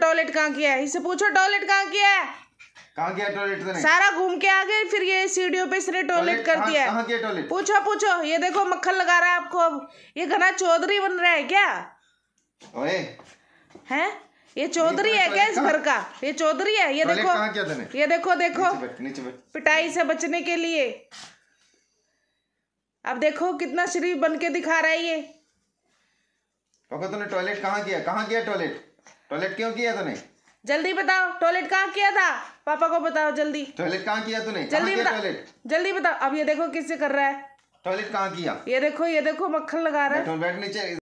toilet कहाँ किया है इसे पूछो टॉयलेट कहाँ किया है कहाँ किया टॉयलेट सारा घूम के आ गए फिर ये सीढ़ियों पे इसने टॉयलेट कर दिया है पूछो पूछो ये देखो मक्खन लगा रहा है आपको अब ये घना चौधरी बन रहा है क्या ओए हैं ये चौधरी है क्या इस घर का ये चौधरी है ये देखो ये देखो देखो पिटाई से बचने के लिए अब देखो कितना शरीफ बन के दिखा रहा है ये तूने टॉयलेट कहाँ किया कहाँ किया टॉयलेट टॉयलेट क्यों किया तूने जल्दी बताओ टॉयलेट कहाँ किया था पापा को बताओ जल्दी टॉयलेट कहाँ किया तूने जल्दी बताओ टॉयलेट जल्दी बताओ अब ये देखो किससे कर रहा है टॉयलेट कहाँ किया ये देखो ये देखो मक्खन लगा रहा है